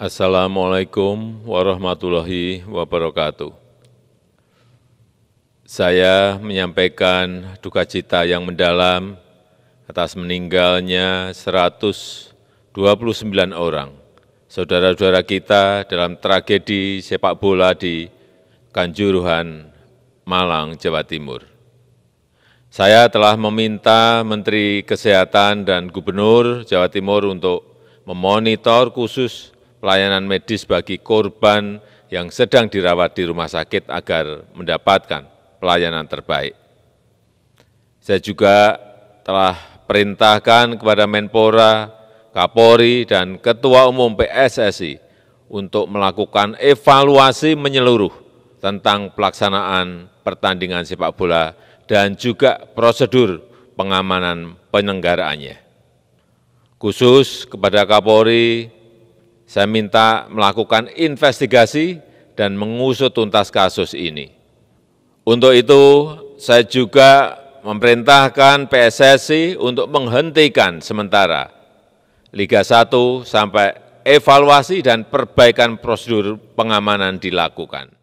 Assalamualaikum warahmatullahi wabarakatuh. Saya menyampaikan duka cita yang mendalam atas meninggalnya 129 orang, saudara-saudara kita dalam tragedi sepak bola di Kanjuruhan, Malang, Jawa Timur. Saya telah meminta Menteri Kesehatan dan Gubernur Jawa Timur untuk memonitor khusus pelayanan medis bagi korban yang sedang dirawat di rumah sakit agar mendapatkan pelayanan terbaik. Saya juga telah perintahkan kepada Menpora, Kapolri, dan Ketua Umum PSSI untuk melakukan evaluasi menyeluruh tentang pelaksanaan pertandingan sepak bola dan juga prosedur pengamanan penyelenggaraannya. Khusus kepada Kapolri, saya minta melakukan investigasi dan mengusut tuntas kasus ini. Untuk itu, saya juga memerintahkan PSSI untuk menghentikan sementara Liga 1 sampai evaluasi dan perbaikan prosedur pengamanan dilakukan.